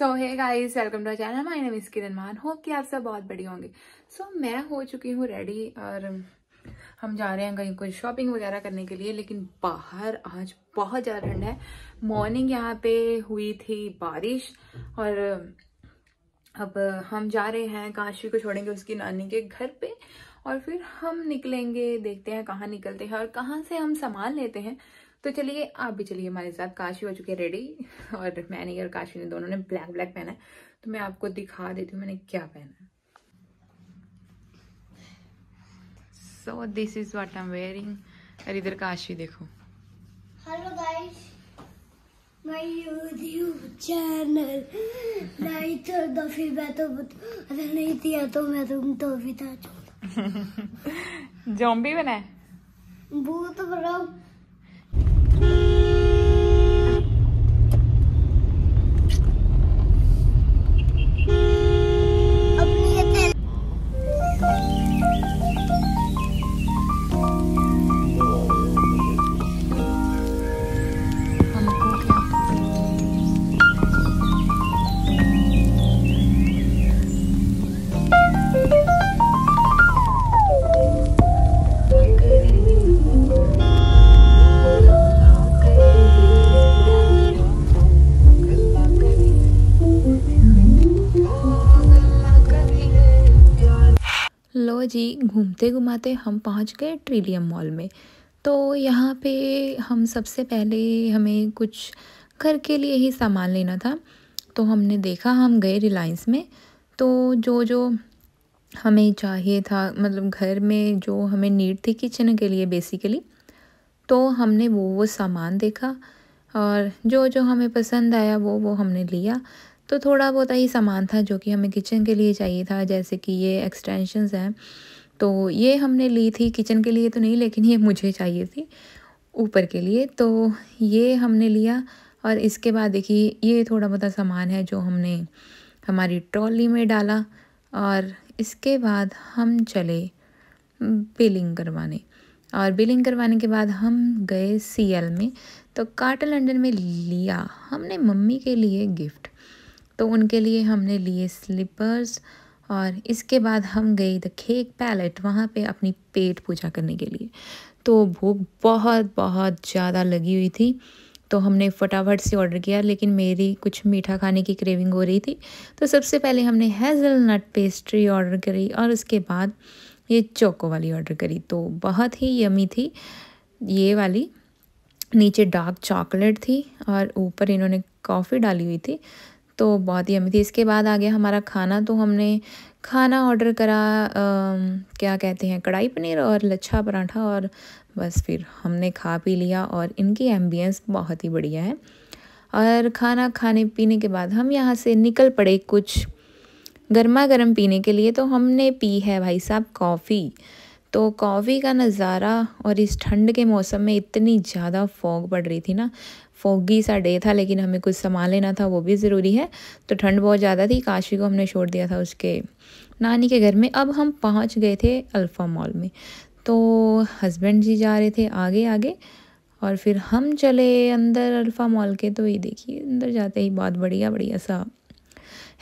So hey guys welcome to channel my name इसकी रनमान hope कि आप सब बहुत बड़ी होंगे सो so, मैं हो चुकी हूँ रेडी और हम जा रहे हैं कहीं कोई शॉपिंग वगैरह करने के लिए लेकिन बाहर आज बहुत ज़्यादा ठंड है मॉर्निंग यहाँ पे हुई थी बारिश और अब हम जा रहे हैं काशी को छोड़ेंगे उसकी नानी के घर पे और फिर हम निकलेंगे देखते हैं कहाँ निकलते हैं और कहाँ से हम सामान लेते हैं तो चलिए आप भी चलिए हमारे साथ काशी हो चुके रेडी और मैंने और काशी ने दोनों ने ब्लैक ब्लैक पहना है तो मैं आपको दिखा देती हूँ मैंने क्या पहना है so this is what I am wearing और इधर काशी देखो hello guys my YouTube channel. नहीं तो तो फिर मैं तो अगर नहीं दिया तो मैं तुम तो भी था जॉम्बी बनाए भूत बनाओ तो जी घूमते घुमाते हम पहुंच गए ट्रिलियम मॉल में तो यहाँ पे हम सबसे पहले हमें कुछ घर के लिए ही सामान लेना था तो हमने देखा हम गए रिलायंस में तो जो जो हमें चाहिए था मतलब घर में जो हमें नीड थी किचन के लिए बेसिकली तो हमने वो वो सामान देखा और जो जो हमें पसंद आया वो वो हमने लिया तो थोड़ा बहुत ही सामान था जो कि हमें किचन के लिए चाहिए था जैसे कि ये एक्सटेंशंस हैं तो ये हमने ली थी किचन के लिए तो नहीं लेकिन ये मुझे चाहिए थी ऊपर के लिए तो ये हमने लिया और इसके बाद देखिए ये थोड़ा बहुत सामान है जो हमने हमारी ट्रॉली में डाला और इसके बाद हम चले बिलिंग करवाने और बिलिंग करवाने के बाद हम गए सीएल में तो कार्टन लंडन में लिया हमने मम्मी के लिए गिफ्ट तो उनके लिए हमने लिए स्लीपर्स और इसके बाद हम गए द खेक पैलेट वहाँ पे अपनी पेट पूजा करने के लिए तो भूख बहुत बहुत ज़्यादा लगी हुई थी तो हमने फटाफट से ऑर्डर किया लेकिन मेरी कुछ मीठा खाने की क्रेविंग हो रही थी तो सबसे पहले हमने हेजल नट पेस्ट्री ऑर्डर करी और उसके बाद ये चोको वाली ऑर्डर करी तो बहुत ही यमी थी ये वाली नीचे डार्क चॉकलेट थी और ऊपर इन्होंने कॉफ़ी डाली हुई थी तो बहुत ही अमी थी इसके बाद आ गया हमारा खाना तो हमने खाना ऑर्डर करा आ, क्या कहते हैं कढ़ाई पनीर और लच्छा पराठा और बस फिर हमने खा पी लिया और इनकी एम्बियंस बहुत ही बढ़िया है और खाना खाने पीने के बाद हम यहाँ से निकल पड़े कुछ गर्मा गर्म पीने के लिए तो हमने पी है भाई साहब कॉफ़ी तो कॉफ़ी का नज़ारा और इस ठंड के मौसम में इतनी ज़्यादा फॉग पड़ रही थी ना फोगी सा डे था लेकिन हमें कुछ सामान लेना था वो भी ज़रूरी है तो ठंड बहुत ज़्यादा थी काशी को हमने छोड़ दिया था उसके नानी के घर में अब हम पहुँच गए थे अल्फ़ा मॉल में तो हस्बैंड जी जा रहे थे आगे आगे और फिर हम चले अंदर अल्फ़ा मॉल के तो ये देखिए अंदर जाते ही बहुत बढ़िया बढ़िया सा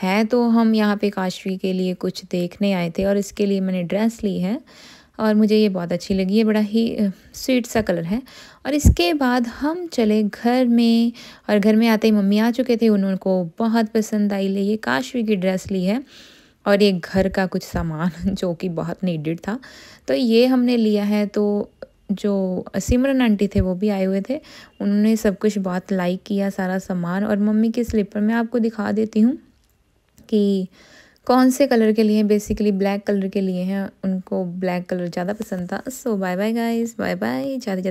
है तो हम यहाँ पे काशवी के लिए कुछ देखने आए थे और इसके लिए मैंने ड्रेस ली है और मुझे ये बहुत अच्छी लगी है बड़ा ही स्वीट सा कलर है और इसके बाद हम चले घर में और घर में आते ही मम्मी आ चुके थे उनको बहुत पसंद आई ले ये काशवी की ड्रेस ली है और ये घर का कुछ सामान जो कि बहुत नीडेड था तो ये हमने लिया है तो जो सिमरन आंटी थे वो भी आए हुए थे उन्होंने सब कुछ बहुत लाइक किया सारा सामान और मम्मी के स्लीपर मैं आपको दिखा देती हूँ कि कौन से कलर के लिए बेसिकली ब्लैक कलर के लिए हैं उनको ब्लैक कलर ज़्यादा पसंद था so bye bye guys bye bye ज़्यादा